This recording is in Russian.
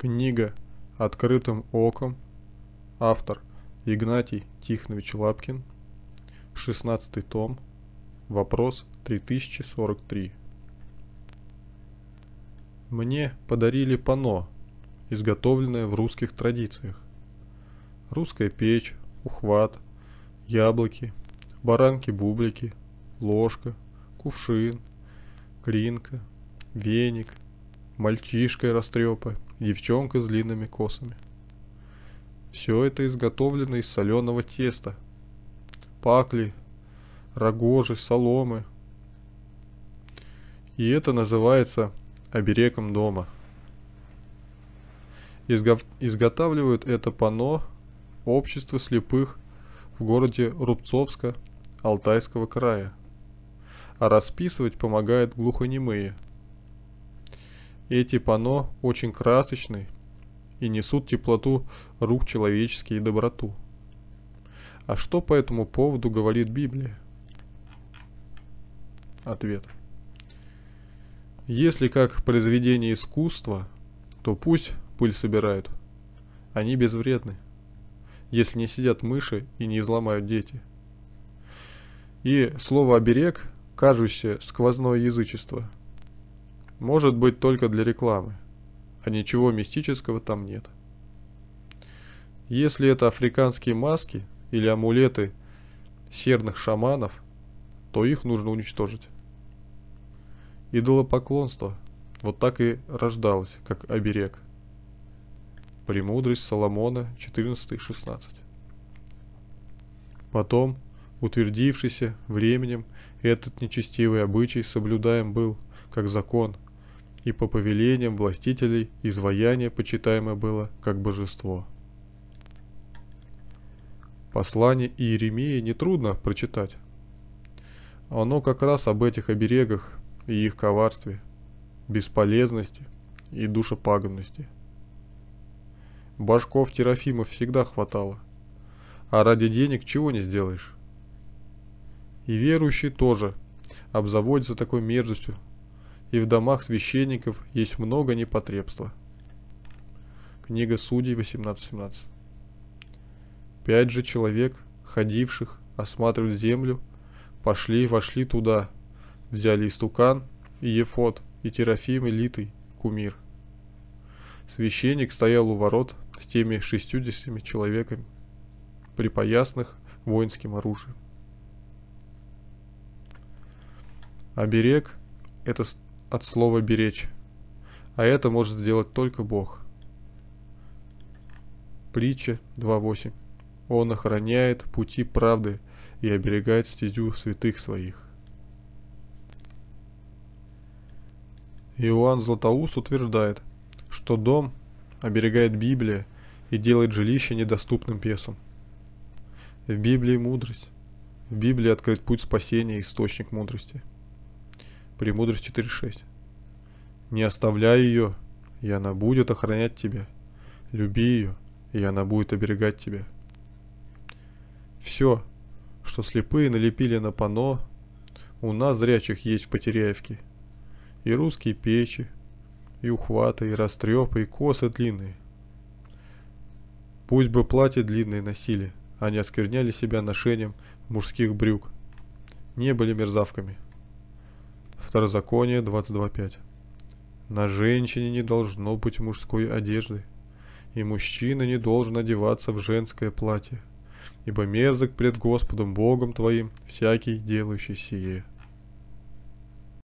Книга «Открытым оком». Автор Игнатий Тихонович Лапкин. 16 том. Вопрос 3043. Мне подарили пано, изготовленное в русских традициях. Русская печь, ухват, яблоки, баранки-бублики, ложка, кувшин, кринка, веник, мальчишка растрепа девчонка с длинными косами. Все это изготовлено из соленого теста. Пакли, рогожи, соломы. И это называется оберегом дома. Изгов... Изготавливают это панно общество слепых в городе Рубцовска Алтайского края. А расписывать помогает глухонемые – эти пано очень красочны и несут теплоту рук человеческих и доброту. А что по этому поводу говорит Библия? Ответ. Если как произведение искусства, то пусть пыль собирают. Они безвредны, если не сидят мыши и не изломают дети. И слово «оберег» кажущее сквозное язычество – может быть только для рекламы, а ничего мистического там нет. Если это африканские маски или амулеты серных шаманов, то их нужно уничтожить. Идолопоклонство вот так и рождалось, как оберег. Премудрость Соломона 14-16. Потом, утвердившийся временем, этот нечестивый обычай соблюдаем был, как закон – и по повелениям властителей изваяние почитаемое было как божество. Послание Иеремии нетрудно прочитать. Оно как раз об этих оберегах и их коварстве, бесполезности и душепагубности. Башков Терафимов всегда хватало, а ради денег чего не сделаешь. И верующие тоже обзаводятся такой мерзостью и в домах священников есть много непотребства. Книга Судей 18.17 Пять же человек, ходивших, осматривать землю, пошли и вошли туда, взяли истукан, и Ефот, и Терафим, и Литый, кумир. Священник стоял у ворот с теми шестьюдесятью человеками, припоясных воинским оружием. Оберег – это от слова «беречь». А это может сделать только Бог. Притча 2.8. Он охраняет пути правды и оберегает стезю святых своих. Иоанн Златоуст утверждает, что дом оберегает Библия и делает жилище недоступным песам. В Библии мудрость. В Библии открыт путь спасения, источник мудрости. Премудрость 4.6. Не оставляй ее, и она будет охранять тебя. Люби ее, и она будет оберегать тебя. Все, что слепые налепили на пано, у нас зрячих есть в Потеряевке. И русские печи, и ухваты, и растрепы, и косы длинные. Пусть бы платья длинные носили, а не оскверняли себя ношением мужских брюк. Не были мерзавками. Второзаконие 22.5. На женщине не должно быть мужской одежды, и мужчина не должен одеваться в женское платье, ибо мерзок пред Господом Богом твоим всякий, делающий сие.